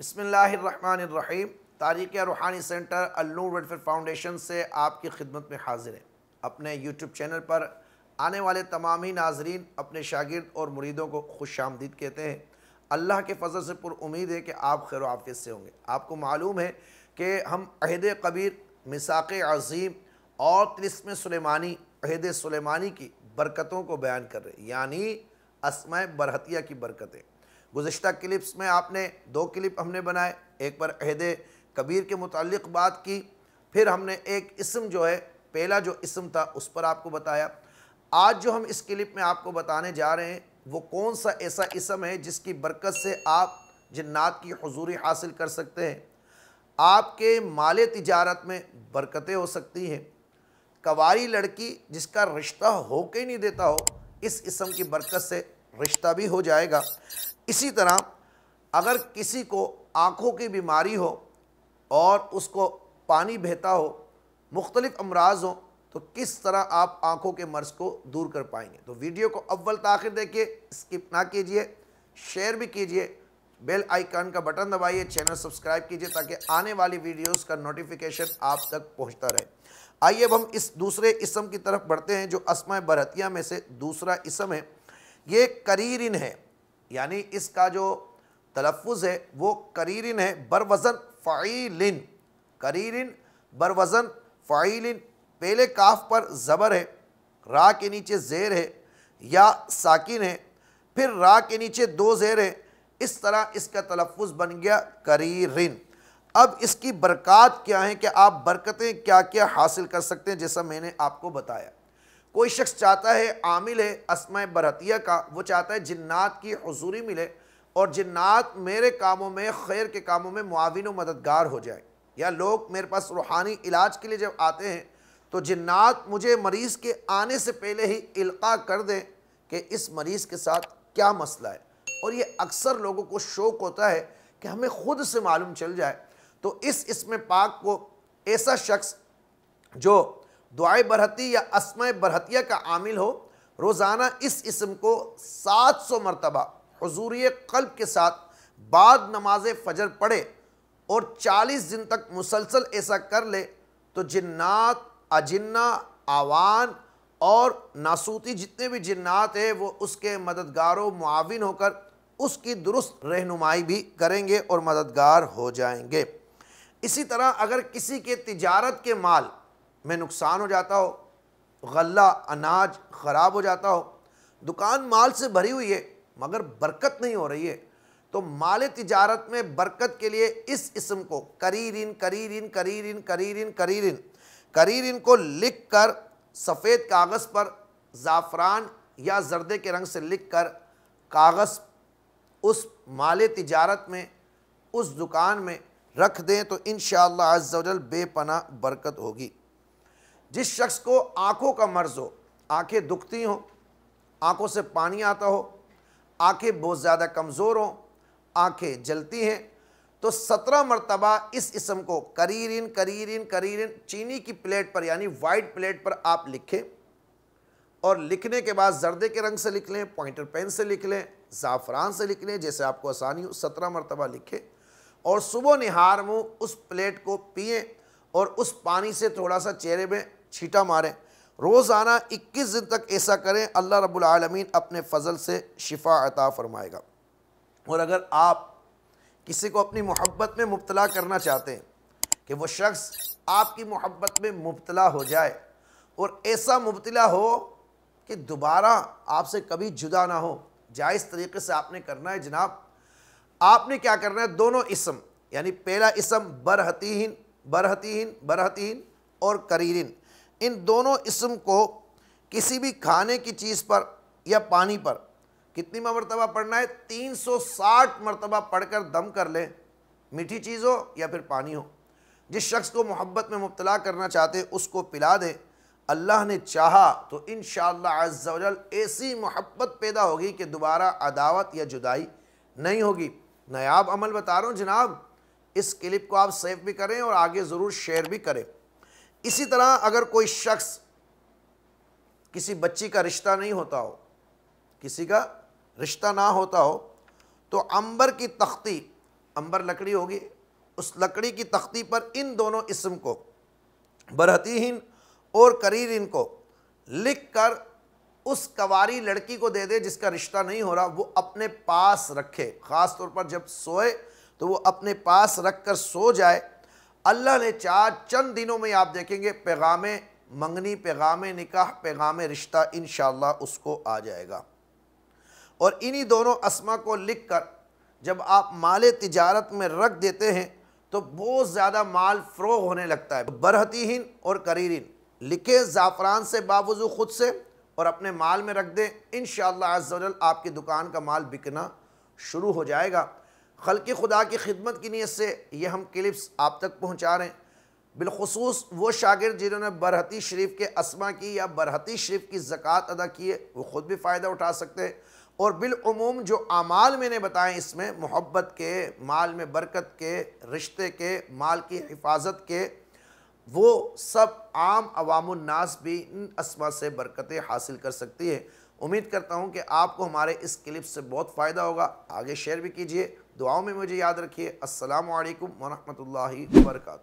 बसमीम तारीख़ रूहानी सेंटर अल्लूर वेलफेयर फाउंडेशन से आपकी खिदमत में हाजिर है अपने यूट्यूब चैनल पर आने वाले तमाम ही नाजरीन अपने शागिर्द और मुरीदों को खुश आमदीद कहते हैं अल्लाह के फजल से पुर उम्मीद है कि आप खैर आफियत से होंगे आपको मालूम है कि हम अहद कबीर मिसाक अजीम और तिलस्म सलेमानी अहद सलेमानी की बरकतों को बयान कर रहे यानी असमय बरहतिया की बरकतें गुज्त क्लिप्स में आपने दो क्लिप हमने बनाए एक पर अहद कबीर के मुतक बात की फिर हमने एक इसम जो है पहला जो इसम था उस पर आपको बताया आज जो हम इस क्लिप में आपको बताने जा रहे हैं वो कौन सा ऐसा इसम है जिसकी बरकत से आप जन्नात की हजूरी हासिल कर सकते हैं आपके माल तजारत में बरकतें हो सकती हैं कवारी लड़की जिसका रिश्ता हो के नहीं देता हो इस इसम की बरकत से रिश्ता भी हो जाएगा इसी तरह अगर किसी को आँखों की बीमारी हो और उसको पानी बहता हो मुख्तलिफ़ अमराज हों तो किस तरह आप आँखों के मर्ज़ को दूर कर पाएंगे तो वीडियो को अव्वल तखिर देखिए स्किप ना कीजिए शेयर भी कीजिए बेल आइकन का बटन दबाइए चैनल सब्सक्राइब कीजिए ताकि आने वाली वीडियोस का नोटिफिकेशन आप तक पहुंचता रहे आइए अब हम इस दूसरे इसम की तरफ बढ़ते हैं जो असमय बरतिया में से दूसरा इसम है ये करीरिन है यानी इसका जो तलफ़ है वो करीरन है बर वज़न फ़ाइलिन करीरन बर वज़न फ़ाइलिन पहले काफ पर ज़बर है रा के नीचे ज़ेर है या साकिन है फिर रा के नीचे दो ज़ेर है इस तरह इसका तलफ़ बन गया करीरिन अब इसकी बरक़ात क्या है कि आप बरकतें क्या क्या हासिल कर सकते हैं जैसा मैंने आपको बताया कोई शख्स चाहता है आमिल है असमय बरतिया का वो चाहता है जन्ात की हजूरी मिले और जन्नात मेरे कामों में खैर के कामों में मुआविन व मददगार हो जाए या लोग मेरे पास रूहानी इलाज के लिए जब आते हैं तो जन्नात मुझे मरीज़ के आने से पहले ही इल्का कर दें कि इस मरीज़ के साथ क्या मसला है और ये अक्सर लोगों को शौक़ होता है कि हमें ख़ुद से मालूम चल जाए तो इस इसमें पाक को ऐसा शख्स जो दुआए बरहती या असम बरहतिया का आमिल हो रोज़ाना इस इसम को सात सौ मरतबा हजूरी कल्ब के साथ बाद नमाज फजर पढ़े और चालीस दिन तक मुसलसल ऐसा कर ले तो जन्ात अजन्ना आवान और नासूती जितने भी जन्ात है वो उसके मददगारों मुआविन होकर उसकी दुरुस्त रहनुमाई भी करेंगे और मददगार हो जाएंगे इसी तरह अगर किसी के तिजारत के माल में नुकसान हो जाता हो गल्ला अनाज ख़राब हो जाता हो दुकान माल से भरी हुई है मगर बरकत नहीं हो रही है तो माल तजारत में बरकत के लिए इस इसम को करीरिन करीरिन करीरिन करीरिन करीरिन करीरिन को लिख कर सफ़ेद कागज़ पर ज़ाफ़रान या जर्दे के रंग से लिख कर कागज़ उस माल तजारत में उस दुकान में रख दें तो इन शजल बेपना बरकत होगी जिस शख्स को आंखों का मर्ज हो आंखें दुखती हों आंखों से पानी आता हो आंखें बहुत ज़्यादा कमज़ोर हों आंखें जलती हैं तो सत्रह मरतबा इस इसम को करीरिन करीरिन करीरिन चीनी की प्लेट पर यानी वाइट प्लेट पर आप लिखें और लिखने के बाद जर्दे के रंग से लिख लें पॉइंटर पेन से लिख लें ज़ाफ़रान से लिख लें जैसे आपको आसानी हो सत्रह मरतबा लिखें और सुबह निहार मुँह उस प्लेट को पिए और उस पानी से थोड़ा सा चेहरे में छीटा मारें रोज़ाना 21 दिन तक ऐसा करें अल्लाह रब्बुल आलमीन अपने फ़जल से शिफा अता फ़रमाएगा और अगर आप किसी को अपनी मोहब्बत में मुबतला करना चाहते हैं कि वो शख्स आपकी मोहब्बत में मुबतला हो जाए और ऐसा मुबतला हो कि दोबारा आपसे कभी जुदा ना हो जायज़ तरीके से आपने करना है जनाब आपने क्या करना है दोनों इसम यानी पहला इसम बरहतीन बरहतीन बरहतीन और करीन इन दोनों इसम को किसी भी खाने की चीज़ पर या पानी पर कितनी मरतबा पढ़ना है 360 मरतबा पढ़कर दम कर लें मीठी चीज़ हो या फिर पानी हो जिस शख्स को मोहब्बत में मुबतला करना चाहते उसको पिला दें अल्लाह ने चाहा तो इन शजल ऐसी मोहब्बत पैदा होगी कि दोबारा अदावत या जुदाई नहीं होगी नायाब अमल बता रहा हूँ जनाब इस क्लिप को आप सेव भी करें और आगे ज़रूर शेयर भी करें इसी तरह अगर कोई शख्स किसी बच्ची का रिश्ता नहीं होता हो किसी का रिश्ता ना होता हो तो अंबर की तख्ती अंबर लकड़ी होगी उस लकड़ी की तख्ती पर इन दोनों इसम को बरहतीहीन और करीर इनको लिख कर उस कवारी लड़की को दे दे जिसका रिश्ता नहीं हो रहा वो अपने पास रखे ख़ास तौर पर जब सोए तो वो अपने पास रख कर सो जाए अल्लाह ने चाह चंद दिनों में आप देखेंगे पैगाम मंगनी पैगाम निकाह पैगाम रिश्ता इन उसको आ जाएगा और इन्हीं दोनों असमा को लिख कर जब आप माल तिजारत में रख देते हैं तो बहुत ज़्यादा माल फ्रो होने लगता है बरहतीन और करीरन लिखे ज़ाफ़रान से बावजू ख़ुद से और अपने माल में रख दें इन शाह आपकी दुकान का माल बिकना शुरू हो जाएगा खल खुदा की खिदमत की नीयत से ये हम क्लिप्स आप तक पहुँचा रहे हैं बिलखसूस वो शागिर जिन्होंने बरहती शरीफ के असमा की या बरहती शरीफ की ज़क़़त अदा किए वो ख़ुद भी फ़ायदा उठा सकते हैं और बिलूम जो अमाल मैंने बताए इसमें मोहब्बत के माल में बरकत के रिश्ते के माल की हिफाजत के वो सब आम अवामनास भी इन असमा से बरकतें हासिल कर सकती है उम्मीद करता हूँ कि आपको हमारे इस क्लिप से बहुत फ़ायदा होगा आगे शेयर भी कीजिए दुआओं में मुझे याद रखिए असलकम वरहमल वर्का